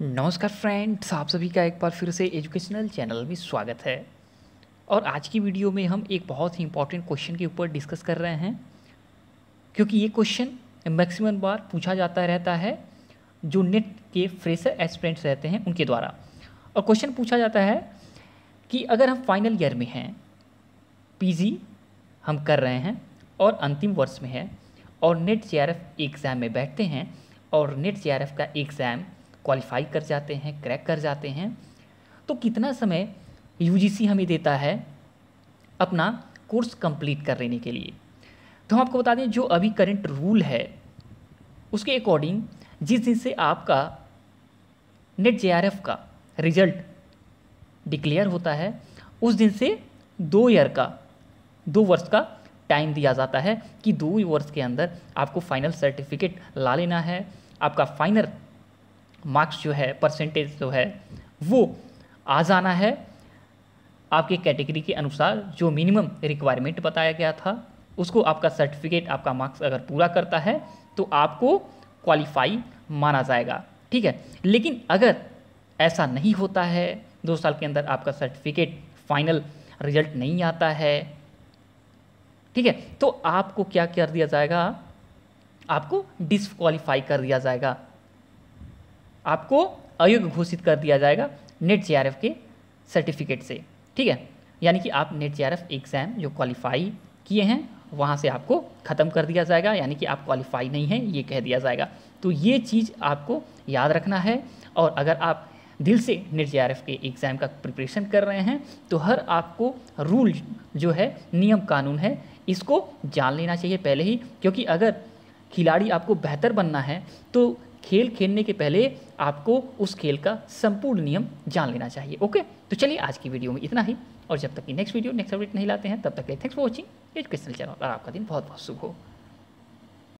नमस्कार फ्रेंड्स आप सभी का एक बार फिर से एजुकेशनल चैनल में स्वागत है और आज की वीडियो में हम एक बहुत ही इंपॉर्टेंट क्वेश्चन के ऊपर डिस्कस कर रहे हैं क्योंकि ये क्वेश्चन मैक्सिमम बार पूछा जाता रहता है जो नेट के फ्रेशर एस्पिरेंट्स रहते हैं उनके द्वारा और क्वेश्चन पूछा जाता है कि अगर हम फाइनल ईयर में हैं पीजी हम कर रहे हैं और अंतिम वर्ष में है और नेट सी एग्ज़ाम में बैठते हैं और नेट सी का एग्ज़ाम क्वालिफाई कर जाते हैं क्रैक कर जाते हैं तो कितना समय यू हमें देता है अपना कोर्स कंप्लीट कर लेने के लिए तो हम आपको बता दें जो अभी करंट रूल है उसके अकॉर्डिंग जिस दिन से आपका नेट जे का रिजल्ट डिक्लेयर होता है उस दिन से दो ईयर का दो वर्ष का टाइम दिया जाता है कि दो वर्ष के अंदर आपको फाइनल सर्टिफिकेट ला लेना है आपका फाइनल मार्क्स जो है परसेंटेज जो है वो आ जाना है आपके कैटेगरी के अनुसार जो मिनिमम रिक्वायरमेंट बताया गया था उसको आपका सर्टिफिकेट आपका मार्क्स अगर पूरा करता है तो आपको क्वालिफाई माना जाएगा ठीक है लेकिन अगर ऐसा नहीं होता है दो साल के अंदर आपका सर्टिफिकेट फाइनल रिजल्ट नहीं आता है ठीक है तो आपको क्या कर दिया जाएगा आपको डिसक्वालीफाई कर दिया जाएगा आपको अयोग्य घोषित कर दिया जाएगा नेट जे के सर्टिफिकेट से ठीक है यानी कि आप नेट जे एग्ज़ाम जो क्वालिफाई किए हैं वहाँ से आपको ख़त्म कर दिया जाएगा यानी कि आप क्वालिफाई नहीं हैं ये कह दिया जाएगा तो ये चीज़ आपको याद रखना है और अगर आप दिल से नेट जे के एग्ज़ाम का प्रिपरेशन कर रहे हैं तो हर आपको रूल जो है नियम कानून है इसको जान लेना चाहिए पहले ही क्योंकि अगर खिलाड़ी आपको बेहतर बनना है तो खेल खेलने के पहले आपको उस खेल का संपूर्ण नियम जान लेना चाहिए ओके तो चलिए आज की वीडियो में इतना ही और जब तक कि नेक्स्ट वीडियो नेक्स्ट अपडेट नहीं लाते हैं तब तक के thanks for watching educational channel और आपका दिन बहुत बहुत शुभ हो